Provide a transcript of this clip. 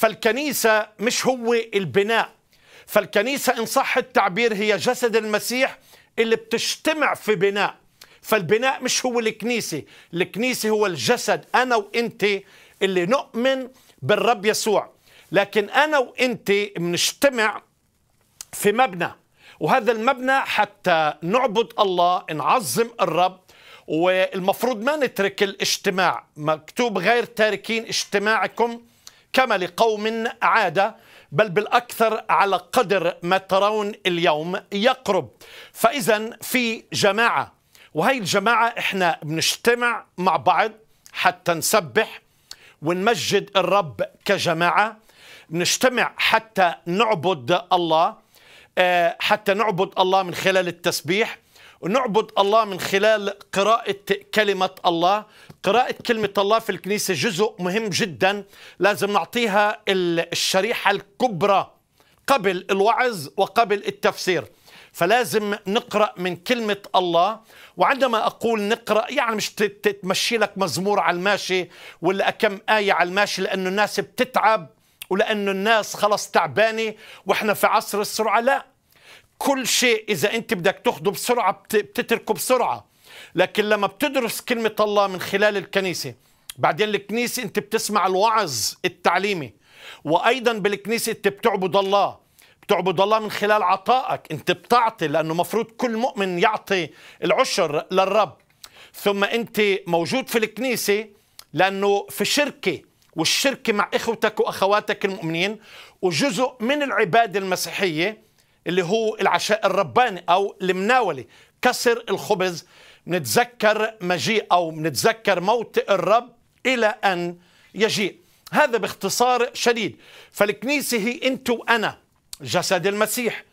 فالكنيسة مش هو البناء فالكنيسة إن صح التعبير هي جسد المسيح اللي بتجتمع في بناء فالبناء مش هو الكنيسة الكنيسة هو الجسد أنا وإنت اللي نؤمن بالرب يسوع لكن أنا وإنت بنجتمع في مبنى وهذا المبنى حتى نعبد الله نعظم الرب والمفروض ما نترك الاجتماع مكتوب غير تاركين اجتماعكم كما لقوم عاده بل بالأكثر على قدر ما ترون اليوم يقرب فإذا في جماعة وهي الجماعة إحنا بنجتمع مع بعض حتى نسبح ونمجد الرب كجماعة بنجتمع حتى نعبد الله آه، حتى نعبد الله من خلال التسبيح نعبد الله من خلال قراءة كلمة الله قراءة كلمة الله في الكنيسة جزء مهم جدا لازم نعطيها الشريحة الكبرى قبل الوعظ وقبل التفسير فلازم نقرأ من كلمة الله وعندما أقول نقرأ يعني مش تتمشي لك مزمور على الماشي ولا كم آية على الماشي لأنه الناس بتتعب ولأنه الناس خلص تعبانة وإحنا في عصر السرعة لا كل شيء إذا أنت بدك تخده بسرعة بتتركه بسرعة لكن لما بتدرس كلمة الله من خلال الكنيسة بعدين الكنيسة أنت بتسمع الوعظ التعليمي وأيضا بالكنيسة أنت بتعبد الله بتعبد الله من خلال عطائك أنت بتعطي لأنه مفروض كل مؤمن يعطي العشر للرب ثم أنت موجود في الكنيسة لأنه في شركة والشركة مع إخوتك وأخواتك المؤمنين وجزء من العبادة المسيحية اللي هو العشاء الرباني أو المناولة كسر الخبز نتذكر مجيء أو نتذكر موت الرب إلى أن يجيء هذا باختصار شديد فالكنيسة هي أنت وأنا جسد المسيح